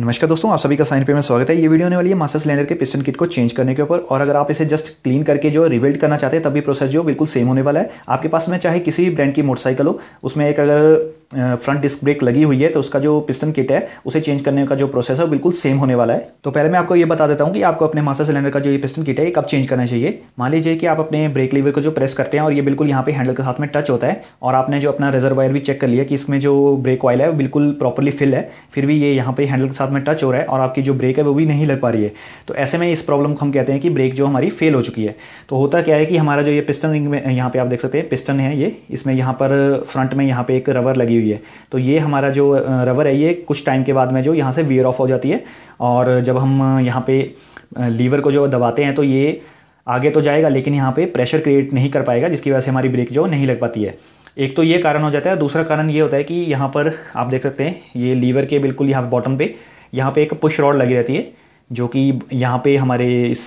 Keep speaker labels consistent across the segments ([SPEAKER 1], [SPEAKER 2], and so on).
[SPEAKER 1] नमस्कार दोस्तों आप सभी का साइन पे में स्वागत है ये वीडियो होने वाली है मास्टर सिलेंडर के पिस्टन किट को चेंज करने के ऊपर और अगर आप इसे जस्ट क्लीन करके जो रिबिल्ड करना चाहते हैं तभी प्रोसेस जो बिल्कुल सेम होने वाला है आपके पास में चाहे किसी भी ब्रांड की मोटरसाइकिल हो उसमें एक अगर फ्रंट डिस्क ब्रेक लगी हुई है तो उसका जो पिस्टन किट है उसे चेंज करने का जो प्रोसेस है बिल्कुल सेम होने वाला है तो पहले मैं आपको ये बता देता हूँ कि आपको अपने मास्टर सिलेंडर का जो ये पिस्टन किट है ये कब चेंज करना चाहिए मान लीजिए कि आप अपने ब्रेक लीवर को जो प्रेस करते हैं और ये बिल्कुल यहाँ पे हैंडल के साथ में टच होता है और आपने जो अपना रिजर्वायर भी चेक कर लिया कि इसमें जो ब्रेक ऑयल है वो बिल्कुल प्रॉपरली फिल है फिर भी ये यहाँ पे हैंडल के साथ में टच हो रहा है और आपकी जो ब्रेक है वो भी नहीं लग पा रही है तो ऐसे में इस प्रॉब्लम को हम कहते हैं कि ब्रेक जो हमारी फेल हो चुकी है तो होता क्या है कि हमारा जो ये पिस्टन रिंग में यहाँ पे आप देख सकते हैं पिस्टन है ये इसमें यहाँ पर फ्रंट में यहाँ पे एक रबर लगी हुई हुई है तो ये हमारा जो रबर है ये कुछ टाइम के बाद में जो यहाँ से वियर ऑफ हो जाती है और जब हम यहाँ पे लीवर को जो दबाते हैं तो ये आगे तो जाएगा लेकिन यहाँ पे प्रेशर क्रिएट नहीं कर पाएगा जिसकी वजह से हमारी ब्रेक जो नहीं लग पाती है एक तो ये कारण हो जाता है दूसरा कारण ये होता है कि यहाँ पर आप देख सकते हैं ये लीवर के बिल्कुल यहाँ बॉटम पे यहाँ पे एक पुश रॉड लगी रहती है जो कि यहाँ पे हमारे इस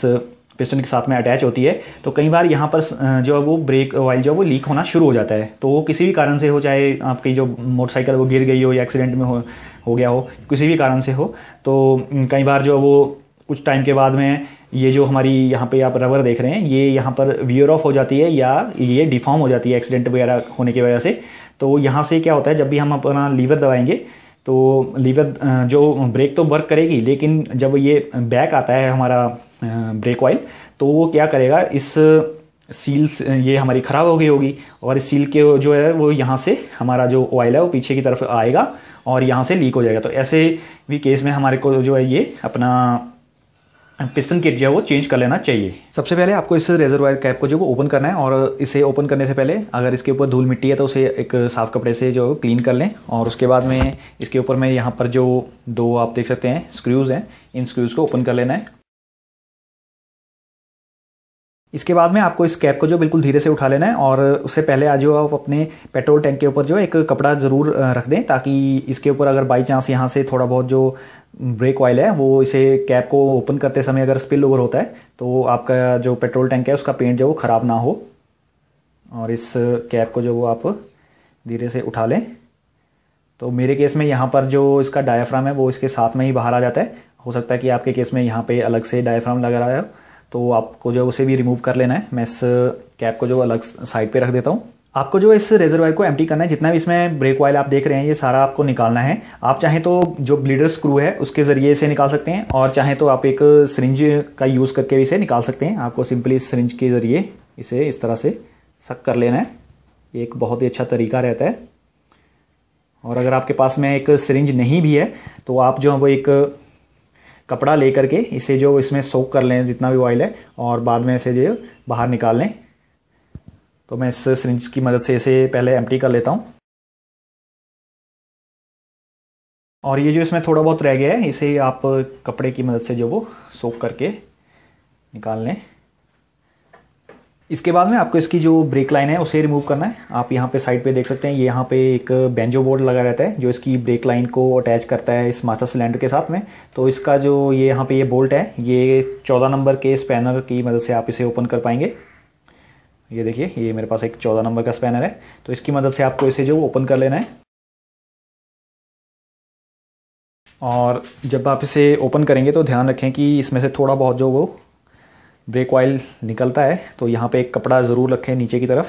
[SPEAKER 1] पिस्टन के साथ में अटैच होती है तो कई बार यहाँ पर जो है वो ब्रेक ऑयल जो है वो लीक होना शुरू हो जाता है तो वो किसी भी कारण से हो चाहे आपकी जो मोटरसाइकिल वो गिर गई हो या एक्सीडेंट में हो हो गया हो किसी भी कारण से हो तो कई बार जो वो कुछ टाइम के बाद में ये जो हमारी यहाँ पे आप रबर देख रहे हैं ये यहाँ पर वियर ऑफ हो जाती है या ये डिफॉर्म हो जाती है एक्सीडेंट वगैरह होने की वजह से तो यहाँ से क्या होता है जब भी हम अपना लीवर दबाएंगे तो लीवर जो ब्रेक तो वर्क करेगी लेकिन जब ये बैक आता है हमारा ब्रेक ऑयल तो वो क्या करेगा इस सील ये हमारी ख़राब हो गई होगी और इस सील के जो है वो यहाँ से हमारा जो ऑयल है वो पीछे की तरफ आएगा और यहाँ से लीक हो जाएगा तो ऐसे भी केस में हमारे को जो है ये अपना पिस्टन किट जो है वो चेंज कर लेना चाहिए सबसे पहले आपको इस रेजरवायर कैप को जो ओपन करना है और इसे ओपन करने से पहले अगर इसके ऊपर धूल मिट्टी है तो उसे एक साफ़ कपड़े से जो क्लीन कर लें और उसके बाद में इसके ऊपर में यहाँ पर जो दो आप देख सकते हैं स्क्रूज़ हैं इन स्क्रूज़ को ओपन कर लेना है इसके बाद में आपको इस कैप को जो बिल्कुल धीरे से उठा लेना है और उससे पहले आज जो आप अपने पेट्रोल टैंक के ऊपर जो एक कपड़ा ज़रूर रख दें ताकि इसके ऊपर अगर बाई चांस यहाँ से थोड़ा बहुत जो ब्रेक ऑयल है वो इसे कैप को ओपन करते समय अगर स्पिल ओवर होता है तो आपका जो पेट्रोल टैंक है उसका पेंट जो वो ख़राब ना हो और इस कैप को जो वो आप धीरे से उठा लें तो मेरे केस में यहाँ पर जो इसका डायाफ्राम है वो इसके साथ में ही बाहर आ जाता है हो सकता है कि आपके केस में यहाँ पे अलग से डायाफ्राम लगा रहा है तो आपको जो है उसे भी रिमूव कर लेना है मैं इस कैप को जो अलग साइड पे रख देता हूँ आपको जो इस रेजरवायर को एम्प्टी करना है जितना भी इसमें ब्रेक ऑयल आप देख रहे हैं ये सारा आपको निकालना है आप चाहें तो जो ब्लीडर स्क्रू है उसके ज़रिए इसे निकाल सकते हैं और चाहें तो आप एक सरिंज का यूज़ करके इसे निकाल सकते हैं आपको सिंपली इस सरिंज के ज़रिए इसे इस तरह से सक कर लेना है एक बहुत ही अच्छा तरीका रहता है और अगर आपके पास में एक सरिंज नहीं भी है तो आप जो है वो एक कपड़ा लेकर के इसे जो इसमें सोक कर लें जितना भी ऑयल है और बाद में इसे जो बाहर निकाल लें तो मैं इस सिरिंज की मदद से इसे पहले एम्प्टी कर लेता हूँ और ये जो इसमें थोड़ा बहुत रह गया है इसे आप कपड़े की मदद से जो वो सोक करके निकाल लें इसके बाद में आपको इसकी जो ब्रेक लाइन है उसे रिमूव करना है आप यहाँ पे साइड पे देख सकते हैं ये यहाँ पे एक बेंजो बोर्ड लगा रहता है जो इसकी ब्रेक लाइन को अटैच करता है इस मास्टर सिलेंडर के साथ में तो इसका जो ये यहाँ पे ये बोल्ट है ये चौदह नंबर के स्पैनर की मदद से आप इसे ओपन कर पाएंगे ये देखिए ये मेरे पास एक चौदह नंबर का स्पैनर है तो इसकी मदद से आपको इसे जो ओपन कर लेना है और जब आप इसे ओपन करेंगे तो ध्यान रखें कि इसमें से थोड़ा बहुत जो वो ब्रेक ऑयल निकलता है तो यहाँ पे एक कपड़ा ज़रूर रखें नीचे की तरफ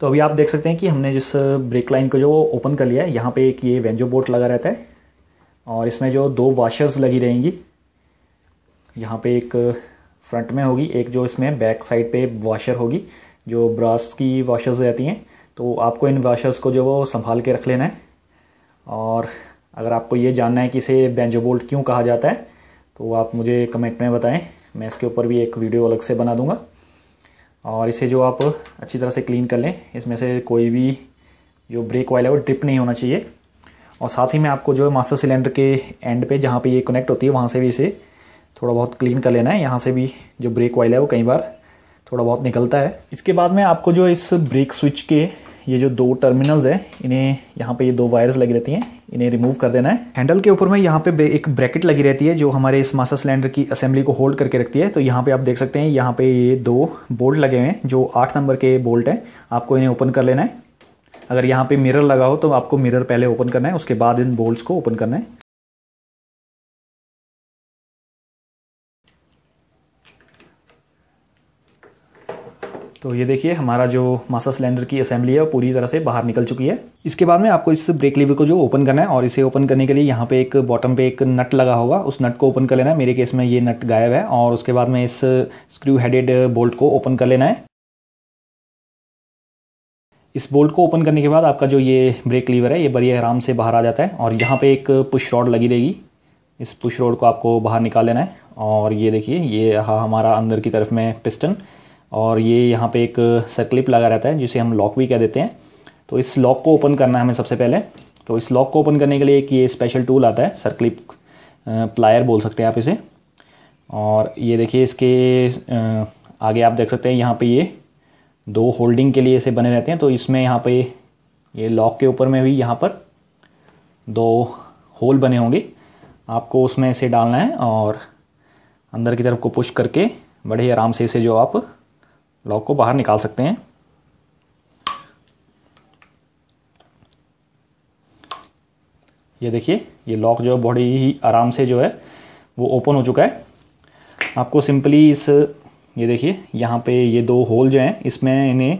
[SPEAKER 1] तो अभी आप देख सकते हैं कि हमने जिस ब्रेक लाइन को जो वो ओपन कर लिया है यहाँ पे एक ये वेंजो बोर्ड लगा रहता है और इसमें जो दो वाशर्स लगी रहेंगी यहाँ पे एक फ्रंट में होगी एक जो इसमें बैक साइड पे वाशर होगी जो ब्रास की वाशर्स रहती हैं तो आपको इन वाशर्स को जो वो संभाल के रख लेना है और अगर आपको ये जानना है कि इसे बेंजो बोल्ट क्यों कहा जाता है तो आप मुझे कमेंट में बताएं मैं इसके ऊपर भी एक वीडियो अलग से बना दूंगा और इसे जो आप अच्छी तरह से क्लीन कर लें इसमें से कोई भी जो ब्रेक वाइल है वो ड्रिप नहीं होना चाहिए और साथ ही मैं आपको जो है मास्टर सिलेंडर के एंड पे जहाँ पे ये कनेक्ट होती है वहाँ से भी इसे थोड़ा बहुत क्लीन कर लेना है यहाँ से भी जो ब्रेक वाइल है वो कई बार थोड़ा बहुत निकलता है इसके बाद में आपको जो इस ब्रेक स्विच के ये जो दो टर्मिनल्स है इन्हें यहाँ पे ये दो वायर्स लगी रहती हैं इन्हें रिमूव कर देना है हैंडल के ऊपर में यहाँ पे एक ब्रैकेट लगी रहती है जो हमारे इस मासा सिलेंडर की असेंबली को होल्ड करके रखती है तो यहाँ पे आप देख सकते हैं यहाँ पे ये दो बोल्ट लगे हुए हैं जो आठ नंबर के बोल्ट हैं आपको इन्हें ओपन कर लेना है अगर यहाँ पे मिरर लगा हो तो आपको मिरर पहले ओपन करना है उसके बाद इन बोल्ट को ओपन करना है तो ये देखिए हमारा जो मास्टर सिलेंडर की असेंबली है वो पूरी तरह से बाहर निकल चुकी है इसके बाद में आपको इस ब्रेक लीवर को जो ओपन करना है और इसे ओपन करने के लिए यहाँ पे एक बॉटम पे एक नट लगा होगा उस नट को ओपन कर लेना है मेरे केस में ये नट गायब है और उसके बाद में इस स्क्रू हेडेड बोल्ट को ओपन कर लेना है इस बोल्ट को ओपन करने के बाद आपका जो ये ब्रेक लीवर है ये बड़ी आराम से बाहर आ जाता है और यहाँ पे एक पुश रॉड लगी रहेगी इस पुश रॉड को आपको बाहर निकाल लेना है और ये देखिए ये रहा हमारा अंदर की तरफ में पिस्टन और ये यहाँ पे एक सर्कलिप लगा रहता है जिसे हम लॉक भी कह देते हैं तो इस लॉक को ओपन करना है हमें सबसे पहले तो इस लॉक को ओपन करने के लिए एक ये स्पेशल टूल आता है सर्कलिप प्लायर बोल सकते हैं आप इसे और ये देखिए इसके आगे आप देख सकते हैं यहाँ पे ये दो होल्डिंग के लिए इसे बने रहते हैं तो इसमें यहाँ पे ये लॉक के ऊपर में भी यहाँ पर दो होल बने होंगे आपको उसमें इसे डालना है और अंदर की तरफ को पुश करके बड़े आराम से इसे जो आप लॉक को बाहर निकाल सकते हैं ये देखिए ये लॉक जो है बॉडी ही आराम से जो है वो ओपन हो चुका है आपको सिंपली इस ये देखिए यहाँ पे ये दो होल जो हैं इसमें इन्हें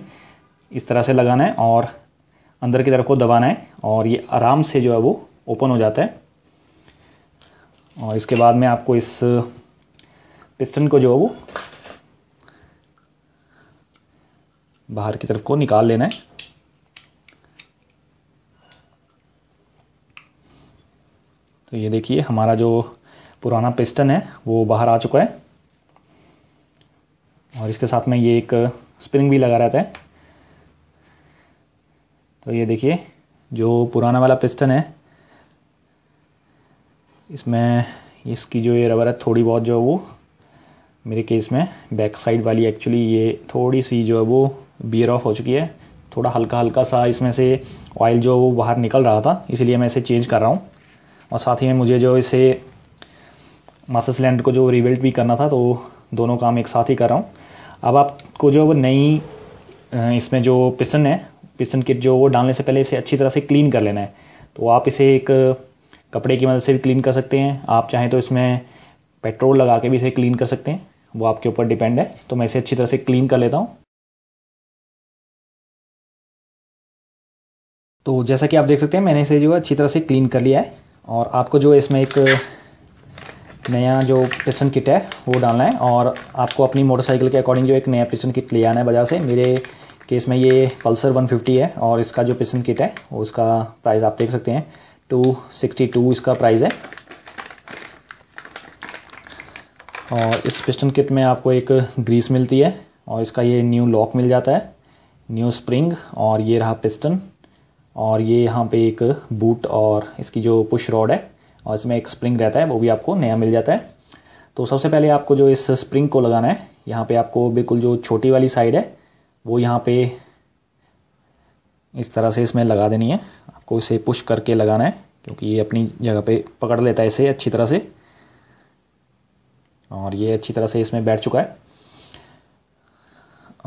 [SPEAKER 1] इस तरह से लगाना है और अंदर की तरफ को दबाना है और ये आराम से जो है वो ओपन हो जाता है और इसके बाद में आपको इस पिस्टन को जो है वो बाहर की तरफ को निकाल लेना है तो ये देखिए हमारा जो पुराना पिस्टन है वो बाहर आ चुका है और इसके साथ में ये एक स्प्रिंग भी लगा रहता है तो ये देखिए जो पुराना वाला पिस्टन है इसमें इसकी जो ये रबर है थोड़ी बहुत जो है वो मेरे केस में बैक साइड वाली एक्चुअली ये थोड़ी सी जो है वो बियर ऑफ हो चुकी है थोड़ा हल्का हल्का सा इसमें से ऑयल जो वो बाहर निकल रहा था इसीलिए मैं इसे चेंज कर रहा हूँ और साथ ही में मुझे जो इसे मास्टर्स लैंड को जो रिवेल्ट भी करना था तो दोनों काम एक साथ ही कर रहा हूँ अब आपको जो नई इसमें जो पिस्टन है पिस्टन किट जो वो डालने से पहले इसे अच्छी तरह से क्लीन कर लेना है तो आप इसे एक कपड़े की मदद से भी क्लीन कर सकते हैं आप चाहें तो इसमें पेट्रोल लगा के भी इसे क्लीन कर सकते हैं वो आपके ऊपर डिपेंड है तो मैं इसे अच्छी तरह से क्लीन कर लेता हूँ तो जैसा कि आप देख सकते हैं मैंने इसे जो है अच्छी तरह से क्लीन कर लिया है और आपको जो इसमें एक नया जो पिस्टन किट है वो डालना है और आपको अपनी मोटरसाइकिल के अकॉर्डिंग जो एक नया पिस्टन किट ले आना है बाज़ार से मेरे केस में ये पल्सर 150 है और इसका जो पिस्टन किट है वो उसका प्राइस आप देख सकते हैं 262 इसका प्राइस है और इस पिस्टन किट में आपको एक ग्रीस मिलती है और इसका ये न्यू लॉक मिल जाता है न्यू स्प्रिंग और ये रहा पिस्टन और ये यहाँ पे एक बूट और इसकी जो पुश रॉड है और इसमें एक स्प्रिंग रहता है वो भी आपको नया मिल जाता है तो सबसे पहले आपको जो इस स्प्रिंग को लगाना है यहाँ पे आपको बिल्कुल जो छोटी वाली साइड है वो यहाँ पे इस तरह से इसमें लगा देनी है आपको इसे पुश करके लगाना है क्योंकि ये अपनी जगह पे पकड़ लेता है इसे अच्छी तरह से और ये अच्छी तरह से इसमें बैठ चुका है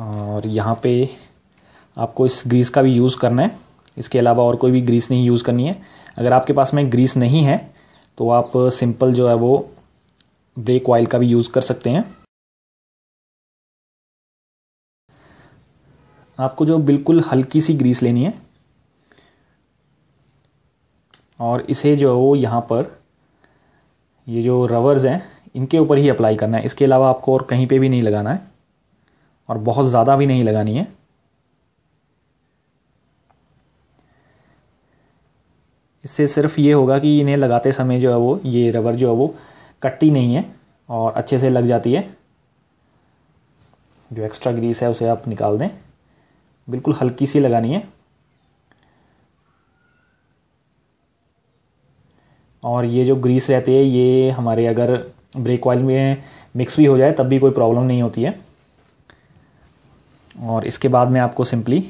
[SPEAKER 1] और यहाँ पे आपको इस ग्रीस का भी यूज़ करना है इसके अलावा और कोई भी ग्रीस नहीं यूज़ करनी है अगर आपके पास में ग्रीस नहीं है तो आप सिंपल जो है वो ब्रेक ऑयल का भी यूज़ कर सकते हैं आपको जो बिल्कुल हल्की सी ग्रीस लेनी है और इसे जो है वो यहाँ पर ये जो रवर्स हैं इनके ऊपर ही अप्लाई करना है इसके अलावा आपको और कहीं पे भी नहीं लगाना है और बहुत ज़्यादा भी नहीं लगानी है इससे सिर्फ ये होगा कि इन्हें लगाते समय जो है वो ये रबर जो है वो कट्टी नहीं है और अच्छे से लग जाती है जो एक्स्ट्रा ग्रीस है उसे आप निकाल दें बिल्कुल हल्की सी लगानी है और ये जो ग्रीस रहती है ये हमारे अगर ब्रेक ऑयल में मिक्स भी हो जाए तब भी कोई प्रॉब्लम नहीं होती है और इसके बाद में आपको सिंपली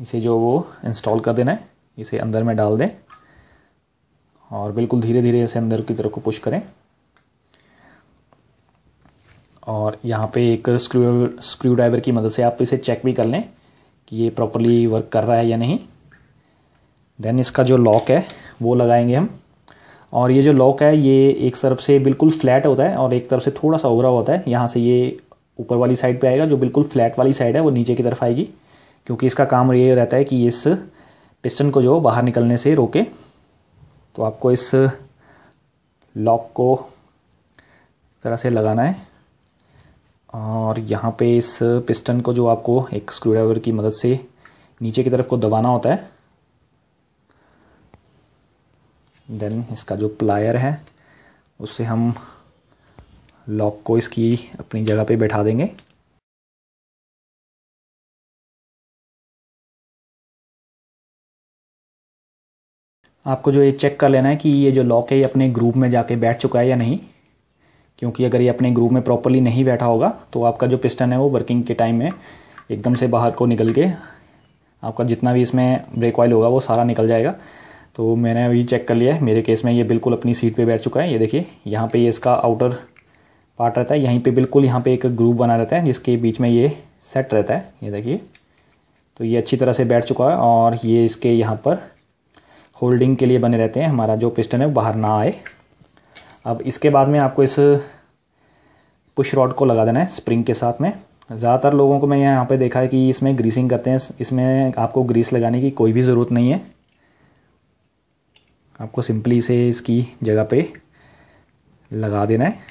[SPEAKER 1] इसे जो वो इंस्टॉल कर देना है इसे अंदर में डाल दें और बिल्कुल धीरे धीरे इसे अंदर की तरफ को पुश करें और यहाँ पे एक स्क्रू स्क्रू ड्राइवर की मदद से आप इसे चेक भी कर लें कि ये प्रॉपरली वर्क कर रहा है या नहीं देन इसका जो लॉक है वो लगाएंगे हम और ये जो लॉक है ये एक तरफ से बिल्कुल फ्लैट होता है और एक तरफ से थोड़ा सा ओवरा होता है यहाँ से ये ऊपर वाली साइड पे आएगा जो बिल्कुल फ्लैट वाली साइड है वो नीचे की तरफ आएगी क्योंकि इसका काम ये रहता है कि इस पिस्टन को जो बाहर निकलने से रोके तो आपको इस लॉक को इस तरह से लगाना है और यहाँ पे इस पिस्टन को जो आपको एक स्क्रू ड्राइवर की मदद से नीचे की तरफ को दबाना होता है देन इसका जो प्लायर है उससे हम लॉक को इसकी अपनी जगह पे बैठा देंगे आपको जो ये चेक कर लेना है कि ये जो लॉक है ये अपने ग्रुप में जाके बैठ चुका है या नहीं क्योंकि अगर ये अपने ग्रुप में प्रॉपरली नहीं बैठा होगा तो आपका जो पिस्टन है वो वर्किंग के टाइम में एकदम से बाहर को निकल के आपका जितना भी इसमें ब्रेक ऑयल होगा वो सारा निकल जाएगा तो मैंने अभी चेक कर लिया है मेरे केस में ये बिल्कुल अपनी सीट पे बैठ चुका है ये देखिए यहाँ पे ये इसका आउटर पार्ट रहता है यहीं पे बिल्कुल यहाँ पे एक ग्रूव बना रहता है जिसके बीच में ये सेट रहता है ये देखिए तो ये अच्छी तरह से बैठ चुका है और ये इसके यहाँ पर होल्डिंग के लिए बने रहते हैं हमारा जो पिस्टन है वो बाहर ना आए अब इसके बाद में आपको इस पुश रॉड को लगा देना है स्प्रिंग के साथ में ज़्यादातर लोगों को मैं यहाँ पे देखा है कि इसमें ग्रीसिंग करते हैं इसमें आपको ग्रीस लगाने की कोई भी ज़रूरत नहीं है आपको सिंपली इसे इसकी जगह पे लगा देना है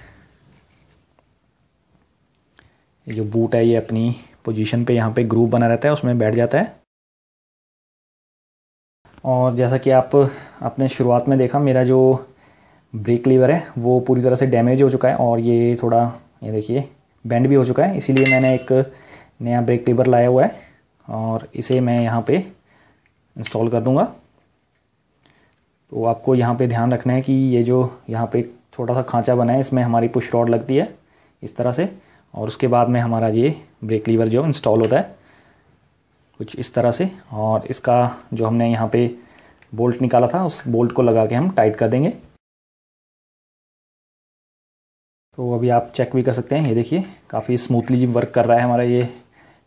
[SPEAKER 1] जो बूट है ये अपनी पोजीशन पे यहाँ पे ग्रूव बना रहता है उसमें बैठ जाता है और जैसा कि आप अपने शुरुआत में देखा मेरा जो ब्रेक लीवर है वो पूरी तरह से डैमेज हो चुका है और ये थोड़ा ये देखिए बैंड भी हो चुका है इसीलिए मैंने एक नया ब्रेक लीवर लाया हुआ है और इसे मैं यहाँ पे इंस्टॉल कर दूँगा तो आपको यहाँ पे ध्यान रखना है कि ये जो यहाँ पे छोटा सा खांचा बना है इसमें हमारी पुश रॉड लगती है इस तरह से और उसके बाद में हमारा ये ब्रेक लीवर जो इंस्टॉल होता है कुछ इस तरह से और इसका जो हमने यहाँ पे बोल्ट निकाला था उस बोल्ट को लगा के हम टाइट कर देंगे तो अभी आप चेक भी कर सकते हैं ये देखिए काफ़ी स्मूथली वर्क कर रहा है हमारा ये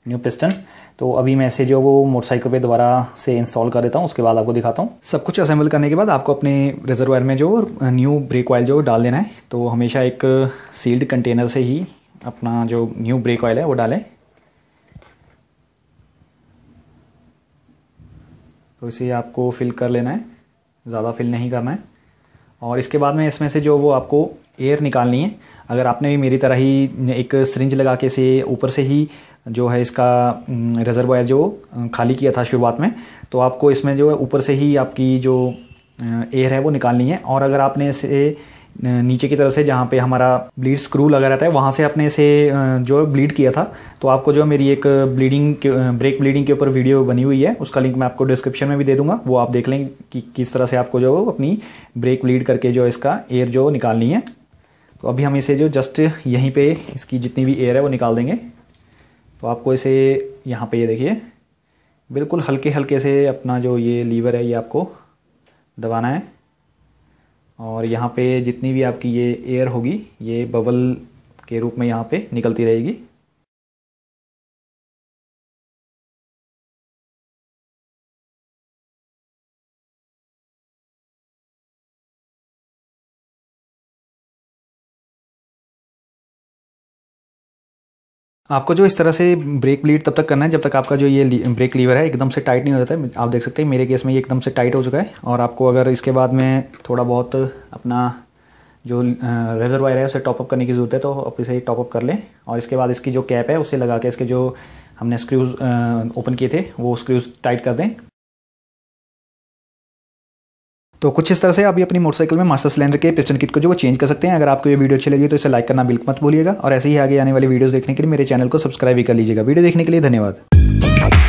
[SPEAKER 1] न्यू पिस्टन तो अभी मैं इसे जो वो मोटरसाइकिल पे दोबारा से इंस्टॉल कर देता हूँ उसके बाद आपको दिखाता हूँ सब कुछ असेंबल करने के बाद आपको अपने रिजर्वायर में जो न्यू ब्रेक ऑयल जो डाल देना है तो हमेशा एक सील्ड कंटेनर से ही अपना जो न्यू ब्रेक ऑयल है वो डालें तो इसे आपको फिल कर लेना है ज़्यादा फिल नहीं करना है और इसके बाद में इसमें से जो वो आपको एयर निकालनी है अगर आपने भी मेरी तरह ही एक सरिंज लगा के इसे ऊपर से ही जो है इसका रिजर्वायर जो खाली किया था शुरुआत में तो आपको इसमें जो है ऊपर से ही आपकी जो एयर है वो निकालनी है और अगर आपने इसे नीचे की तरफ से जहाँ पे हमारा ब्लीड स्क्रू लगा रहता है वहाँ से आपने इसे जो ब्लीड किया था तो आपको जो मेरी एक ब्लीडिंग ब्रेक ब्लीडिंग के ऊपर वीडियो बनी हुई है उसका लिंक मैं आपको डिस्क्रिप्शन में भी दे दूंगा वो आप देख लें कि किस तरह से आपको जो अपनी ब्रेक ब्लीड करके जो इसका एयर जो निकालनी है तो अभी हम इसे जो जस्ट यहीं पर इसकी जितनी भी एयर है वो निकाल देंगे तो आपको इसे यहाँ पर ये देखिए बिल्कुल हल्के हल्के से अपना जो ये लीवर है ये आपको दबाना है और यहाँ पे जितनी भी आपकी ये एयर होगी ये बबल के रूप में यहाँ पे निकलती रहेगी आपको जो इस तरह से ब्रेक ब्लीड तब तक करना है जब तक आपका जो ये ब्रेक लीवर है एकदम से टाइट नहीं हो जाता है आप देख सकते हैं मेरे केस में ये एकदम से टाइट हो चुका है और आपको अगर इसके बाद में थोड़ा बहुत अपना जो रेजर वायर है उसे टॉपअप करने की ज़रूरत है तो आप इसे टॉपअप कर लें और इसके बाद इसकी जो कैप है उसे लगा के इसके जो हमने स्क्रूज़ ओपन किए थे वो स्क्रूज़ टाइट कर दें तो कुछ इस तरह से आप भी अपनी मोटरसाइकिल में मास्टर सिलेंडर के पिस्टन किट को जो वो चेंज कर सकते हैं अगर आपको ये वीडियो अच्छी लगी तो इसे लाइक करना बिल्कुल मत भूलिएगा और ऐसे ही आगे आने वाली वीडियोस देखने के लिए मेरे चैनल को सब्सक्राइब भी कर लीजिएगा वीडियो देखने के लिए धन्यवाद